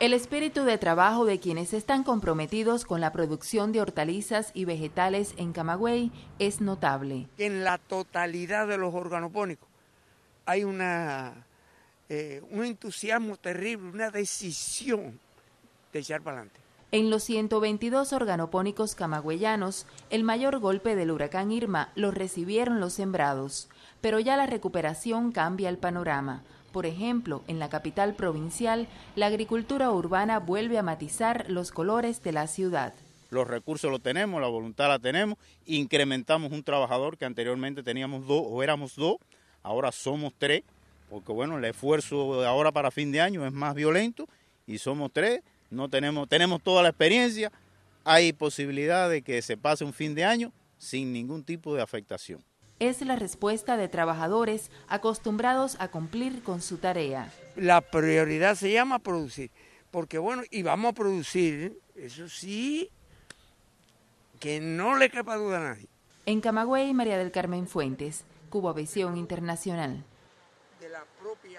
El espíritu de trabajo de quienes están comprometidos con la producción de hortalizas y vegetales en Camagüey es notable. En la totalidad de los organopónicos hay una, eh, un entusiasmo terrible, una decisión de echar para adelante. En los 122 organopónicos camagüeyanos, el mayor golpe del huracán Irma lo recibieron los sembrados, pero ya la recuperación cambia el panorama. Por ejemplo, en la capital provincial, la agricultura urbana vuelve a matizar los colores de la ciudad. Los recursos los tenemos, la voluntad la tenemos, incrementamos un trabajador que anteriormente teníamos dos o éramos dos, ahora somos tres, porque bueno, el esfuerzo ahora para fin de año es más violento y somos tres, no tenemos, tenemos toda la experiencia, hay posibilidad de que se pase un fin de año sin ningún tipo de afectación es la respuesta de trabajadores acostumbrados a cumplir con su tarea. La prioridad se llama producir, porque bueno, y vamos a producir, eso sí, que no le quepa duda a nadie. En Camagüey, María del Carmen Fuentes, Cuba Visión Internacional. De la propia